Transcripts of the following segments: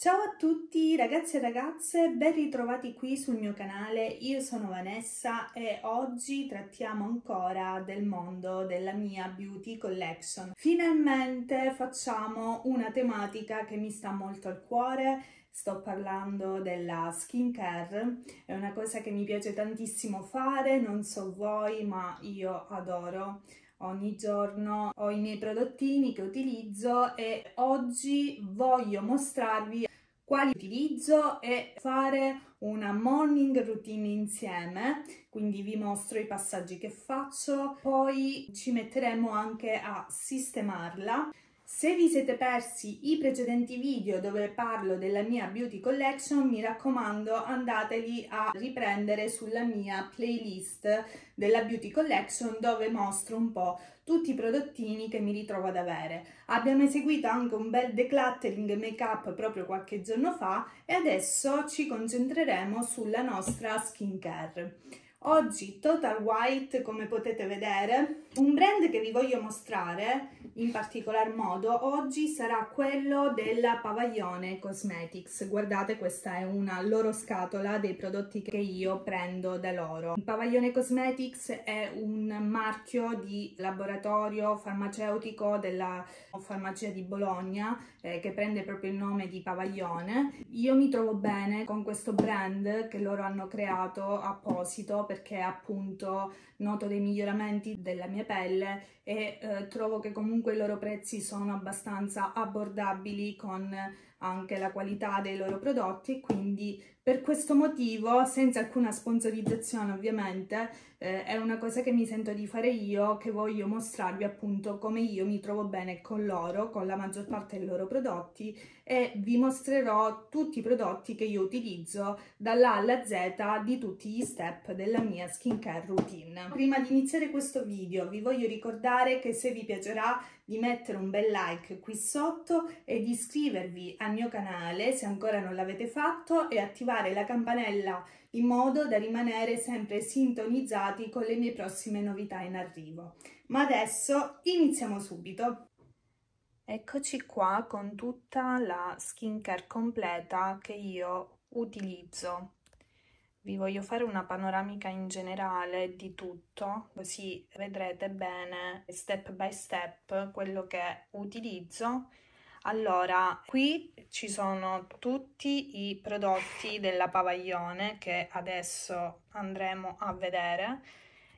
Ciao a tutti ragazzi e ragazze, ben ritrovati qui sul mio canale, io sono Vanessa e oggi trattiamo ancora del mondo della mia beauty collection. Finalmente facciamo una tematica che mi sta molto al cuore, sto parlando della skincare, è una cosa che mi piace tantissimo fare, non so voi ma io adoro ogni giorno ho i miei prodottini che utilizzo e oggi voglio mostrarvi quali utilizzo e fare una morning routine insieme, quindi vi mostro i passaggi che faccio, poi ci metteremo anche a sistemarla. Se vi siete persi i precedenti video dove parlo della mia beauty collection, mi raccomando andateli a riprendere sulla mia playlist della beauty collection dove mostro un po' tutti i prodottini che mi ritrovo ad avere. Abbiamo eseguito anche un bel decluttering make up proprio qualche giorno fa e adesso ci concentreremo sulla nostra skincare. Oggi Total White, come potete vedere, un brand che vi voglio mostrare in particolar modo oggi sarà quello della Pavaglione Cosmetics. Guardate, questa è una loro scatola dei prodotti che io prendo da loro. Pavaglione Cosmetics è un marchio di laboratorio farmaceutico della farmacia di Bologna eh, che prende proprio il nome di Pavaglione. Io mi trovo bene con questo brand che loro hanno creato apposito perché appunto noto dei miglioramenti della mia pelle e eh, trovo che comunque comunque i loro prezzi sono abbastanza abbordabili con anche la qualità dei loro prodotti quindi per questo motivo, senza alcuna sponsorizzazione ovviamente, eh, è una cosa che mi sento di fare io, che voglio mostrarvi appunto come io mi trovo bene con loro, con la maggior parte dei loro prodotti e vi mostrerò tutti i prodotti che io utilizzo dall'A alla Z di tutti gli step della mia skincare routine. Prima di iniziare questo video vi voglio ricordare che se vi piacerà di mettere un bel like qui sotto e di iscrivervi al mio canale se ancora non l'avete fatto e attivare la campanella in modo da rimanere sempre sintonizzati con le mie prossime novità in arrivo. Ma adesso iniziamo subito! Eccoci qua con tutta la skincare completa che io utilizzo vi voglio fare una panoramica in generale di tutto, così vedrete bene step by step quello che utilizzo. Allora, qui ci sono tutti i prodotti della Pavaglione che adesso andremo a vedere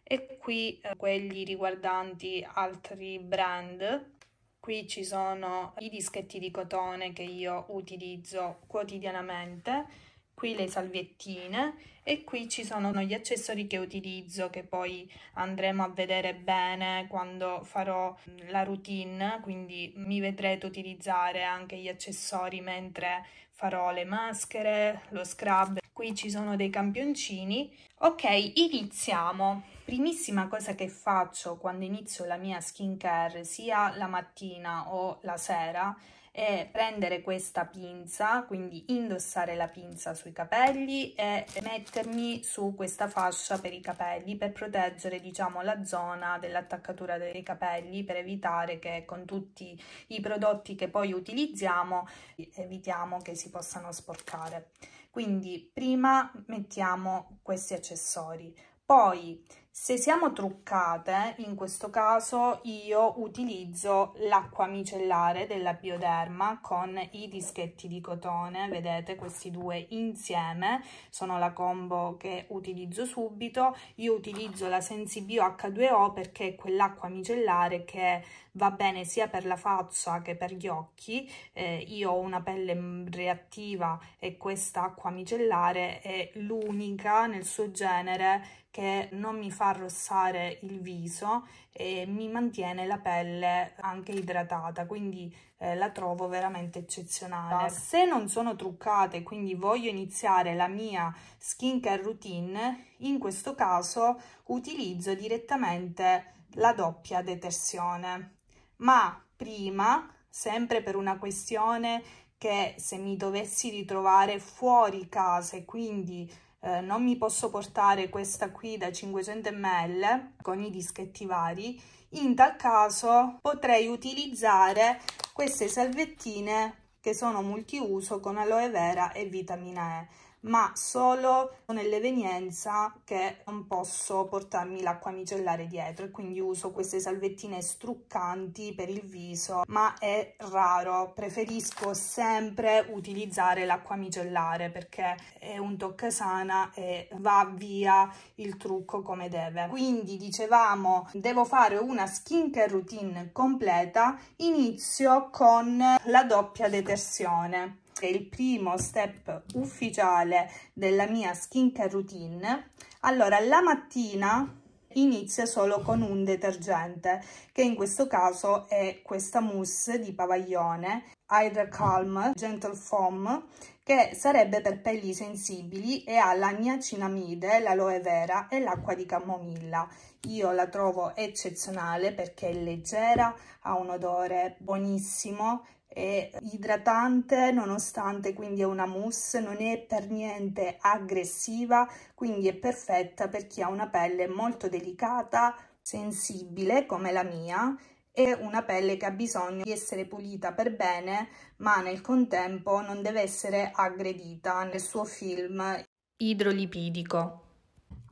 e qui eh, quelli riguardanti altri brand. Qui ci sono i dischetti di cotone che io utilizzo quotidianamente qui le salviettine e qui ci sono gli accessori che utilizzo che poi andremo a vedere bene quando farò mm, la routine quindi mi vedrete utilizzare anche gli accessori mentre farò le maschere, lo scrub qui ci sono dei campioncini ok iniziamo primissima cosa che faccio quando inizio la mia skincare sia la mattina o la sera è prendere questa pinza, quindi indossare la pinza sui capelli e mettermi su questa fascia per i capelli per proteggere diciamo la zona dell'attaccatura dei capelli per evitare che con tutti i prodotti che poi utilizziamo evitiamo che si possano sporcare. Quindi prima mettiamo questi accessori, poi se siamo truccate, in questo caso io utilizzo l'acqua micellare della Bioderma con i dischetti di cotone, vedete questi due insieme, sono la combo che utilizzo subito. Io utilizzo la Sensibio H2O perché è quell'acqua micellare che va bene sia per la faccia che per gli occhi. Eh, io ho una pelle reattiva e questa acqua micellare è l'unica nel suo genere che non mi fa arrossare il viso e mi mantiene la pelle anche idratata, quindi eh, la trovo veramente eccezionale. Se non sono truccate e quindi voglio iniziare la mia skincare routine, in questo caso utilizzo direttamente la doppia detersione. Ma prima, sempre per una questione che se mi dovessi ritrovare fuori casa e quindi eh, non mi posso portare questa qui da 500 ml con i dischetti vari, in tal caso potrei utilizzare queste salvettine che sono multiuso con aloe vera e vitamina E ma solo nell'evenienza che non posso portarmi l'acqua micellare dietro e quindi uso queste salvettine struccanti per il viso, ma è raro, preferisco sempre utilizzare l'acqua micellare perché è un tocca sana e va via il trucco come deve. Quindi dicevamo, devo fare una skincare routine completa, inizio con la doppia detersione essere il primo step ufficiale della mia skincare routine, allora la mattina inizia solo con un detergente che in questo caso è questa mousse di pavaglione Hydra Calm Gentle Foam che sarebbe per pelli sensibili e ha la niacinamide, l'aloe vera e l'acqua di camomilla. Io la trovo eccezionale perché è leggera, ha un odore buonissimo è idratante nonostante quindi è una mousse, non è per niente aggressiva, quindi è perfetta per chi ha una pelle molto delicata, sensibile come la mia e una pelle che ha bisogno di essere pulita per bene ma nel contempo non deve essere aggredita nel suo film idrolipidico.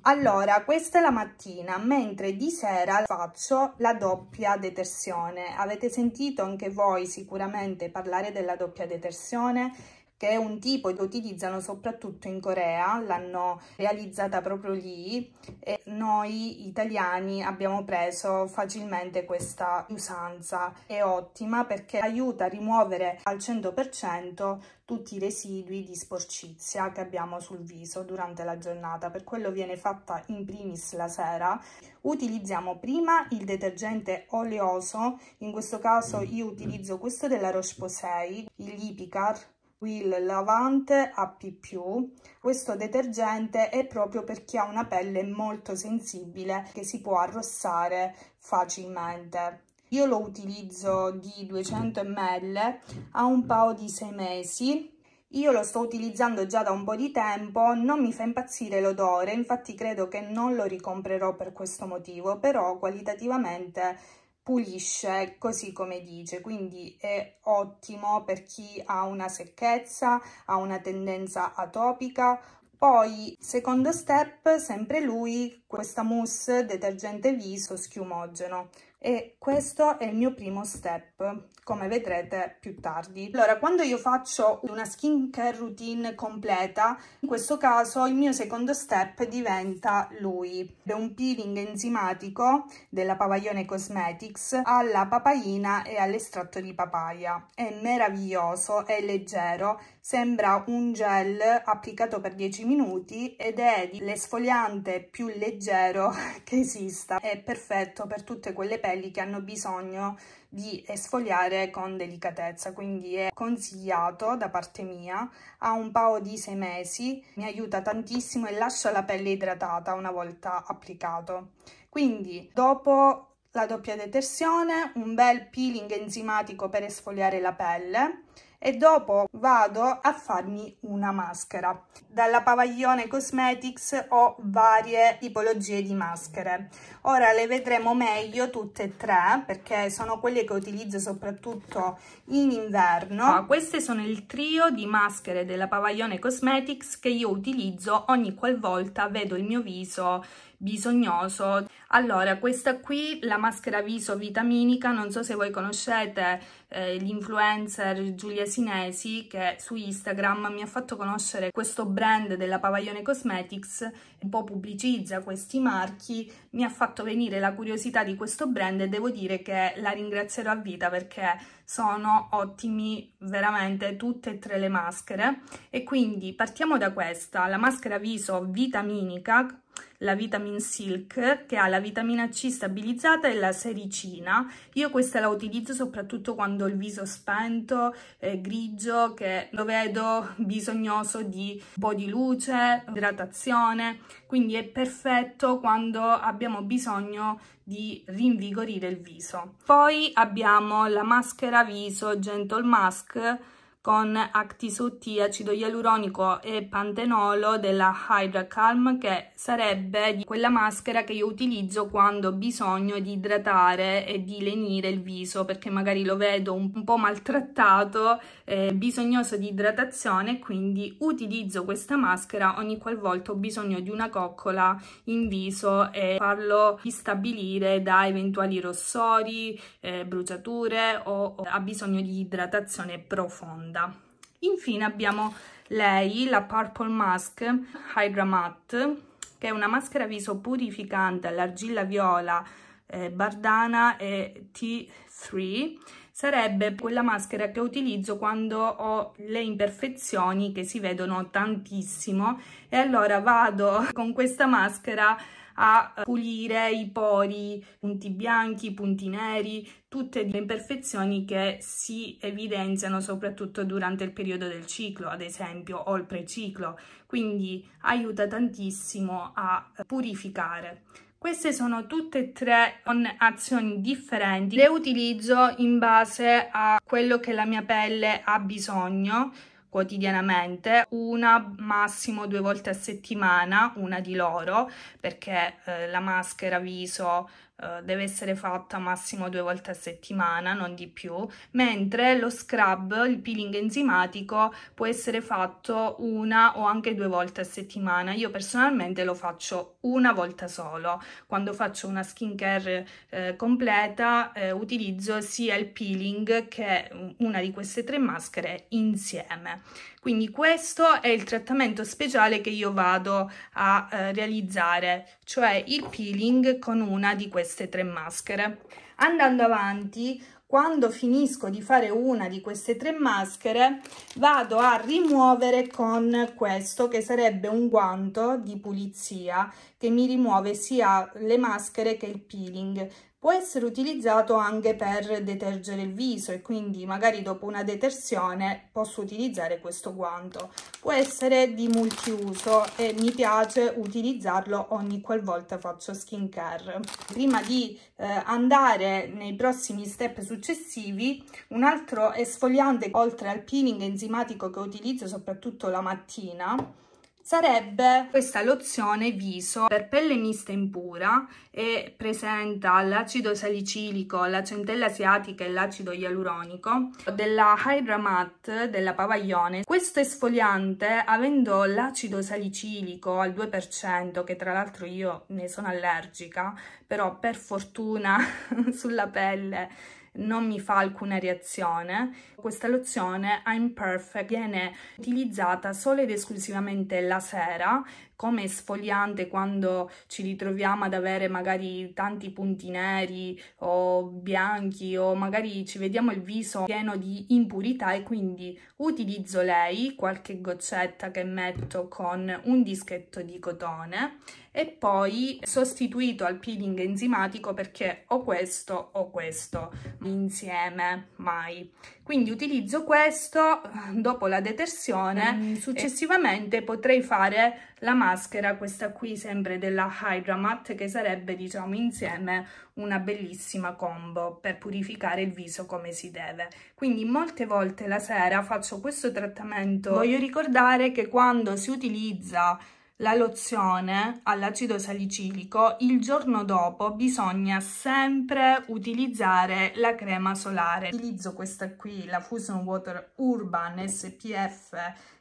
Allora, questa è la mattina, mentre di sera faccio la doppia detersione. Avete sentito anche voi sicuramente parlare della doppia detersione? che è un tipo che utilizzano soprattutto in Corea, l'hanno realizzata proprio lì e noi italiani abbiamo preso facilmente questa usanza. È ottima perché aiuta a rimuovere al 100% tutti i residui di sporcizia che abbiamo sul viso durante la giornata, per quello viene fatta in primis la sera. Utilizziamo prima il detergente oleoso, in questo caso io utilizzo questo della Roche-Posay, il Lipicar, Will lavante a AP+, questo detergente è proprio per chi ha una pelle molto sensibile che si può arrossare facilmente. Io lo utilizzo di 200 ml a un paio di 6 mesi io lo sto utilizzando già da un po' di tempo, non mi fa impazzire l'odore, infatti credo che non lo ricomprerò per questo motivo, però qualitativamente pulisce così come dice quindi è ottimo per chi ha una secchezza ha una tendenza atopica poi secondo step sempre lui questa mousse detergente viso schiumogeno e questo è il mio primo step come vedrete più tardi allora quando io faccio una skincare routine completa in questo caso il mio secondo step diventa lui è un peeling enzimatico della Pavaglione Cosmetics alla papaina e all'estratto di papaya è meraviglioso è leggero Sembra un gel applicato per 10 minuti ed è l'esfoliante più leggero che esista. È perfetto per tutte quelle pelli che hanno bisogno di esfoliare con delicatezza, quindi è consigliato da parte mia. Ha un paio di 6 mesi, mi aiuta tantissimo e lascia la pelle idratata una volta applicato. Quindi dopo la doppia detersione, un bel peeling enzimatico per esfoliare la pelle e dopo vado a farmi una maschera. Dalla Pavaglione Cosmetics ho varie tipologie di maschere. Ora le vedremo meglio tutte e tre perché sono quelle che utilizzo soprattutto in inverno. Ah, queste sono il trio di maschere della Pavaglione Cosmetics che io utilizzo ogni qualvolta vedo il mio viso bisognoso. Allora, questa qui, la maschera viso vitaminica, non so se voi conoscete eh, l'influencer Giulia Sinesi che su Instagram mi ha fatto conoscere questo brand della Pavaglione Cosmetics, un po' pubblicizza questi marchi, mi ha fatto venire la curiosità di questo brand e devo dire che la ringrazierò a vita perché sono ottimi veramente tutte e tre le maschere e quindi partiamo da questa, la maschera viso vitaminica la Vitamin Silk che ha la vitamina C stabilizzata e la sericina. Io questa la utilizzo soprattutto quando ho il viso spento, eh, grigio, che lo vedo bisognoso di un po' di luce, idratazione, quindi è perfetto quando abbiamo bisogno di rinvigorire il viso. Poi abbiamo la maschera viso Gentle Mask con actisotti, acido ialuronico e pantenolo della Hydra Calm che sarebbe quella maschera che io utilizzo quando ho bisogno di idratare e di lenire il viso perché magari lo vedo un po' maltrattato, eh, bisognoso di idratazione quindi utilizzo questa maschera ogni qualvolta ho bisogno di una coccola in viso e farlo stabilire da eventuali rossori, eh, bruciature o, o ha bisogno di idratazione profonda bionda infine abbiamo lei la Purple Mask Hydra Matte che è una maschera viso purificante all'argilla viola eh, Bardana e T3 sarebbe quella maschera che utilizzo quando ho le imperfezioni che si vedono tantissimo e allora vado con questa maschera a eh, pulire i pori, punti bianchi, punti neri, tutte le imperfezioni che si evidenziano soprattutto durante il periodo del ciclo, ad esempio, o il preciclo, quindi aiuta tantissimo a eh, purificare. Queste sono tutte e tre azioni differenti, le utilizzo in base a quello che la mia pelle ha bisogno, quotidianamente, una massimo due volte a settimana, una di loro, perché eh, la maschera viso eh, deve essere fatta massimo due volte a settimana, non di più, mentre lo scrub, il peeling enzimatico, può essere fatto una o anche due volte a settimana. Io personalmente lo faccio una volta solo. Quando faccio una skincare eh, completa eh, utilizzo sia il peeling che una di queste tre maschere insieme. Quindi questo è il trattamento speciale che io vado a eh, realizzare, cioè il peeling con una di queste tre maschere. Andando avanti, quando finisco di fare una di queste tre maschere vado a rimuovere con questo che sarebbe un guanto di pulizia che mi rimuove sia le maschere che il peeling Può essere utilizzato anche per detergere il viso e quindi magari dopo una detersione posso utilizzare questo guanto. Può essere di multiuso e mi piace utilizzarlo ogni qualvolta faccio skincare. Prima di eh, andare nei prossimi step successivi, un altro esfoliante oltre al peeling enzimatico che utilizzo soprattutto la mattina sarebbe questa lozione viso per pelle mista impura e presenta l'acido salicilico, la centella asiatica e l'acido ialuronico della Hydra Matte della Pavaglione. Questo esfoliante, avendo l'acido salicilico al 2%, che tra l'altro io ne sono allergica, però per fortuna sulla pelle non mi fa alcuna reazione. Questa lozione I'm Perfect viene utilizzata solo ed esclusivamente la sera come sfogliante quando ci ritroviamo ad avere magari tanti punti neri o bianchi o magari ci vediamo il viso pieno di impurità e quindi utilizzo lei, qualche goccetta che metto con un dischetto di cotone e poi sostituito al peeling enzimatico perché ho questo o questo insieme mai. Quindi utilizzo questo dopo la detersione, mm, successivamente potrei fare la maschera, questa qui sempre della Hydra Matte che sarebbe diciamo insieme una bellissima combo per purificare il viso come si deve. Quindi molte volte la sera faccio questo trattamento. Voglio ricordare che quando si utilizza la lozione all'acido salicilico, il giorno dopo bisogna sempre utilizzare la crema solare. Utilizzo questa qui, la Fusion Water Urban SPF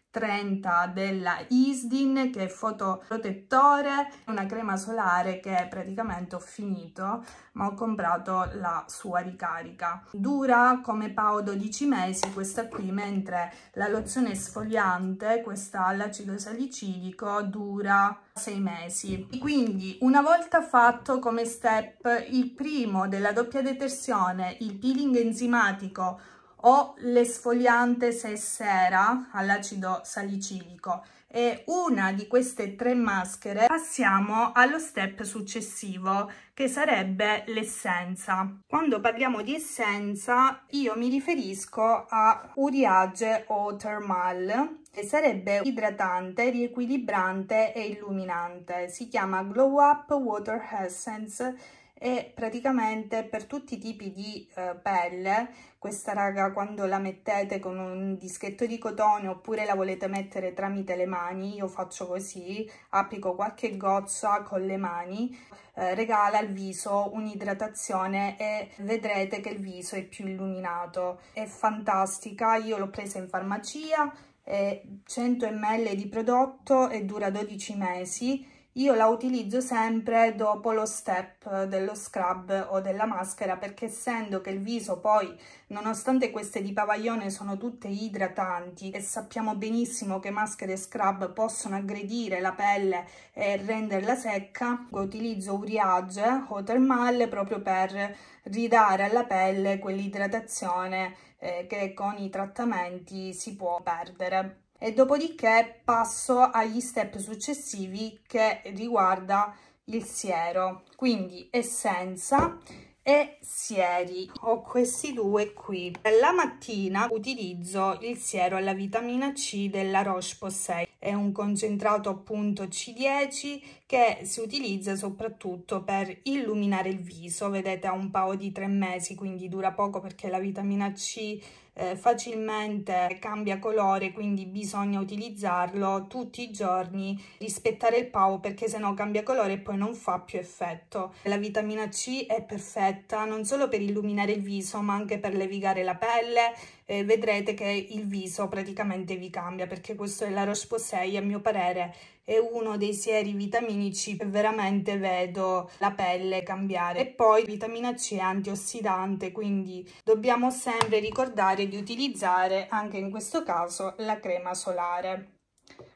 30 della Isdin che è fotoprotettore, una crema solare che praticamente ho finito ma ho comprato la sua ricarica. Dura come Pao 12 mesi questa qui mentre la lozione sfogliante, questa all'acido salicilico, dura 6 mesi. Quindi una volta fatto come step il primo della doppia detersione, il peeling enzimatico o l'esfoliante se sera all'acido salicilico e una di queste tre maschere passiamo allo step successivo che sarebbe l'essenza quando parliamo di essenza io mi riferisco a uriage o thermal che sarebbe idratante riequilibrante e illuminante si chiama glow up water essence e praticamente per tutti i tipi di eh, pelle questa raga quando la mettete con un dischetto di cotone oppure la volete mettere tramite le mani io faccio così applico qualche gozza con le mani eh, regala al viso un'idratazione e vedrete che il viso è più illuminato è fantastica io l'ho presa in farmacia è 100 ml di prodotto e dura 12 mesi io la utilizzo sempre dopo lo step dello scrub o della maschera perché essendo che il viso poi, nonostante queste di pavaglione sono tutte idratanti e sappiamo benissimo che maschere e scrub possono aggredire la pelle e renderla secca, utilizzo Uriage o Thermal proprio per ridare alla pelle quell'idratazione eh, che con i trattamenti si può perdere e dopodiché passo agli step successivi che riguarda il siero quindi essenza e sieri ho questi due qui la mattina utilizzo il siero alla vitamina C della Roche Posay è un concentrato appunto C10 che si utilizza soprattutto per illuminare il viso, vedete ha un paio di tre mesi quindi dura poco perché la vitamina C eh, facilmente cambia colore quindi bisogna utilizzarlo tutti i giorni, rispettare il paio perché se no cambia colore e poi non fa più effetto. La vitamina C è perfetta non solo per illuminare il viso ma anche per levigare la pelle, eh, vedrete che il viso praticamente vi cambia perché questo è la Roche Posay a mio parere è uno dei sieri vitaminici che veramente vedo la pelle cambiare. E poi vitamina C è antiossidante, quindi dobbiamo sempre ricordare di utilizzare anche in questo caso la crema solare.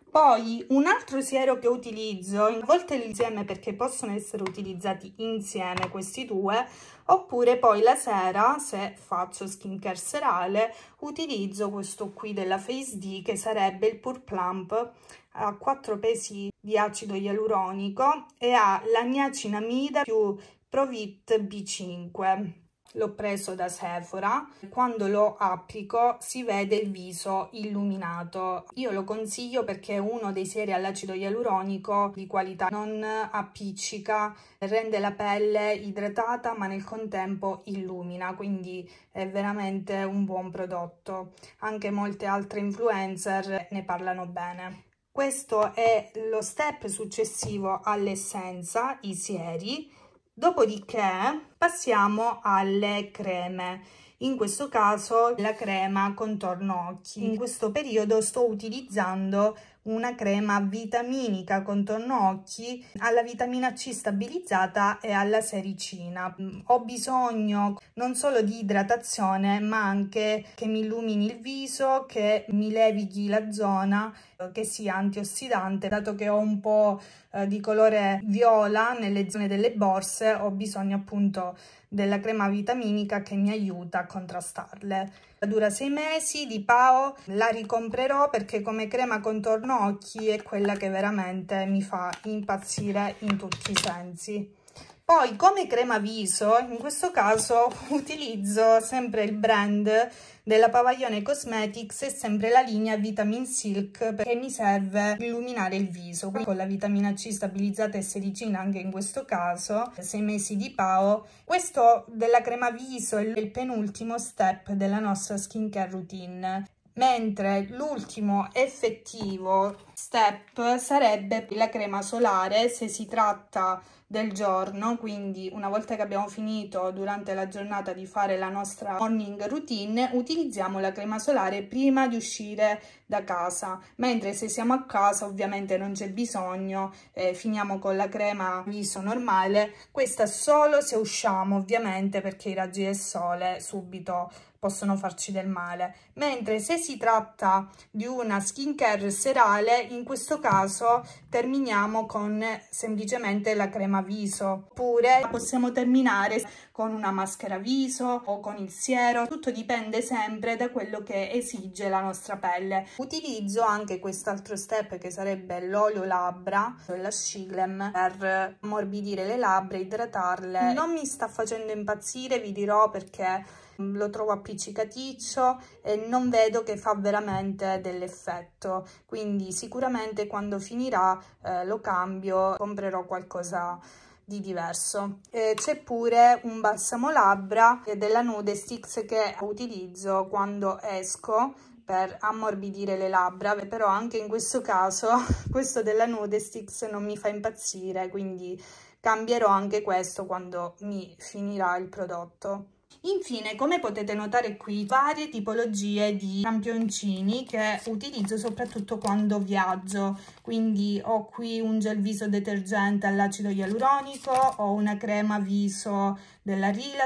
Poi un altro siero che utilizzo, a volte insieme perché possono essere utilizzati insieme questi due, oppure poi la sera, se faccio skincare serale, utilizzo questo qui della Face D che sarebbe il Pur Plump ha 4 pesi di acido ialuronico e ha la niacinamida più Provit B5. L'ho preso da Sephora. Quando lo applico si vede il viso illuminato. Io lo consiglio perché è uno dei seri all'acido ialuronico di qualità. Non appiccica, rende la pelle idratata ma nel contempo illumina, quindi è veramente un buon prodotto. Anche molte altre influencer ne parlano bene questo è lo step successivo all'essenza, i sieri, dopodiché passiamo alle creme. In questo caso la crema contorno occhi. In questo periodo sto utilizzando una crema vitaminica contorno occhi alla vitamina C stabilizzata e alla sericina. Ho bisogno non solo di idratazione, ma anche che mi illumini il viso, che mi levighi la zona, che sia antiossidante, dato che ho un po' eh, di colore viola nelle zone delle borse, ho bisogno appunto della crema vitaminica che mi aiuta a contrastarle dura sei mesi di Pao, la ricomprerò perché come crema contorno occhi è quella che veramente mi fa impazzire in tutti i sensi. Poi come crema viso, in questo caso utilizzo sempre il brand della Pavaglione Cosmetics e sempre la linea Vitamin Silk perché mi serve illuminare il viso. Quindi con la vitamina C stabilizzata e sericina anche in questo caso, 6 mesi di PAO. Questo della crema viso è il penultimo step della nostra skincare routine mentre l'ultimo effettivo step sarebbe la crema solare se si tratta del giorno, quindi una volta che abbiamo finito durante la giornata di fare la nostra morning routine, utilizziamo la crema solare prima di uscire da casa, mentre se siamo a casa ovviamente non c'è bisogno, eh, finiamo con la crema viso normale, questa solo se usciamo ovviamente perché i raggi del sole subito possono farci del male. Mentre se si tratta di una skincare serale, in questo caso terminiamo con semplicemente la crema viso. Oppure possiamo terminare con una maschera viso o con il siero. Tutto dipende sempre da quello che esige la nostra pelle. Utilizzo anche quest'altro step che sarebbe l'olio labbra, la Shiglam, per morbidire le labbra, idratarle. Non mi sta facendo impazzire, vi dirò perché lo trovo appiccicaticcio e non vedo che fa veramente dell'effetto quindi sicuramente quando finirà eh, lo cambio comprerò qualcosa di diverso eh, c'è pure un balsamo labbra della nude sticks che utilizzo quando esco per ammorbidire le labbra, però anche in questo caso questo della Nude Sticks non mi fa impazzire, quindi cambierò anche questo quando mi finirà il prodotto. Infine, come potete notare qui, varie tipologie di campioncini che utilizzo soprattutto quando viaggio. Quindi ho qui un gel viso detergente all'acido ialuronico, ho una crema viso della Rila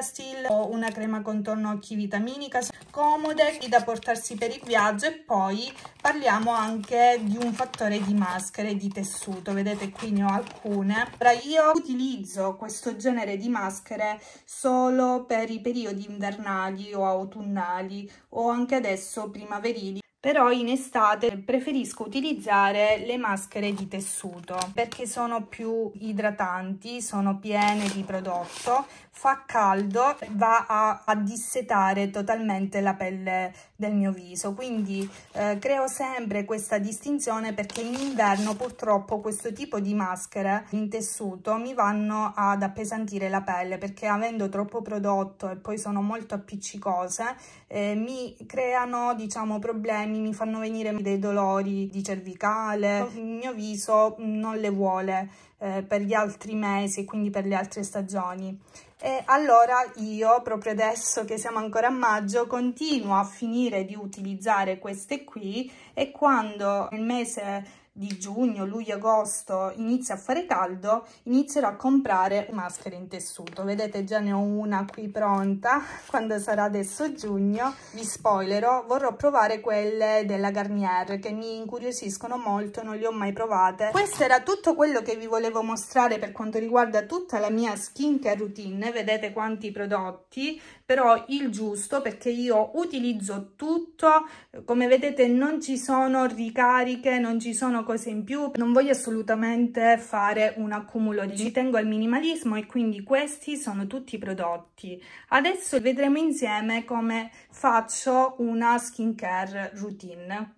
o una crema contorno occhi vitaminica comode da portarsi per il viaggio e poi parliamo anche di un fattore di maschere di tessuto vedete qui ne ho alcune Ora io utilizzo questo genere di maschere solo per i periodi invernali o autunnali o anche adesso primaverili però in estate preferisco utilizzare le maschere di tessuto perché sono più idratanti, sono piene di prodotto, fa caldo, va a, a dissetare totalmente la pelle del mio viso. Quindi eh, creo sempre questa distinzione perché in inverno purtroppo questo tipo di maschere in tessuto mi vanno ad appesantire la pelle perché avendo troppo prodotto e poi sono molto appiccicose eh, mi creano diciamo problemi, mi fanno venire dei dolori di cervicale, il mio viso non le vuole eh, per gli altri mesi e quindi per le altre stagioni. E allora io, proprio adesso che siamo ancora a maggio, continuo a finire di utilizzare queste qui e quando nel mese di giugno, luglio, agosto inizia a fare caldo, inizierò a comprare maschere in tessuto. Vedete già ne ho una qui pronta, quando sarà adesso giugno, vi spoilerò, vorrò provare quelle della Garnier che mi incuriosiscono molto, non le ho mai provate. Questo era tutto quello che vi volevo mostrare per quanto riguarda tutta la mia skincare routine, vedete quanti prodotti, però il giusto perché io utilizzo tutto eh, come vedete non ci sono ricariche non ci sono cose in più non voglio assolutamente fare un accumulo di ci tengo al minimalismo e quindi questi sono tutti i prodotti adesso vedremo insieme come faccio una skincare routine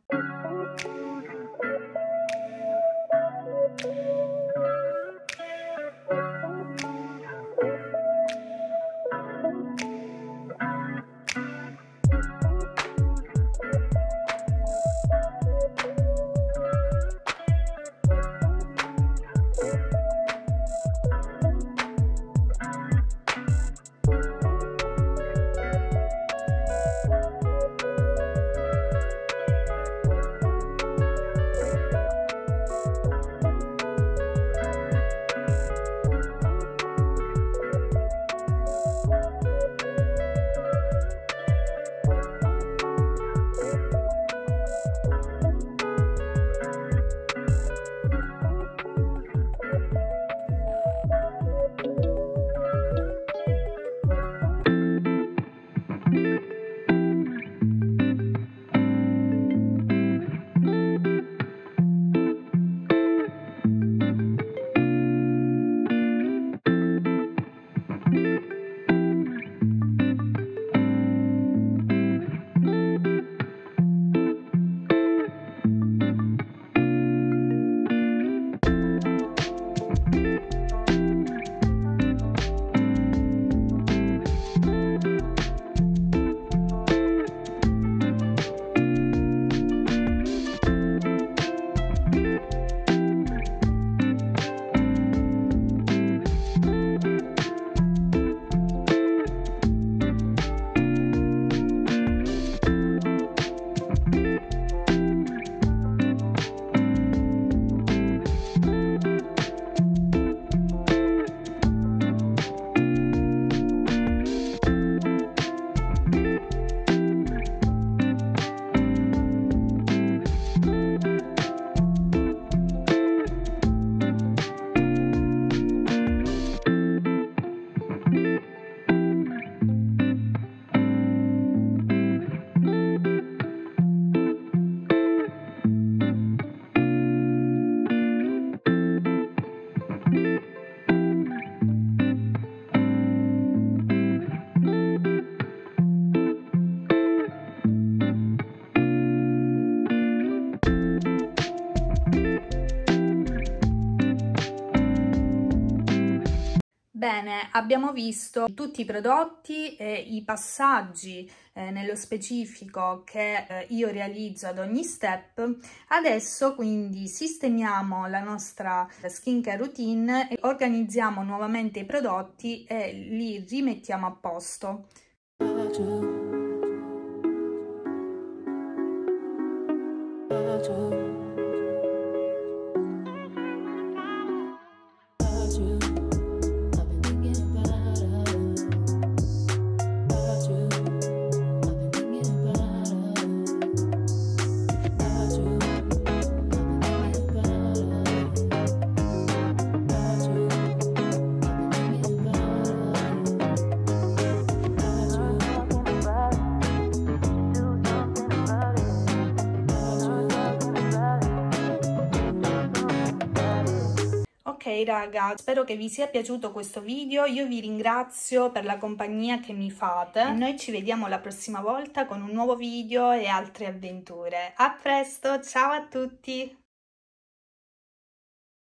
abbiamo visto tutti i prodotti e i passaggi eh, nello specifico che eh, io realizzo ad ogni step. Adesso quindi sistemiamo la nostra skincare routine e organizziamo nuovamente i prodotti e li rimettiamo a posto. raga, spero che vi sia piaciuto questo video, io vi ringrazio per la compagnia che mi fate. Noi ci vediamo la prossima volta con un nuovo video e altre avventure. A presto, ciao a tutti!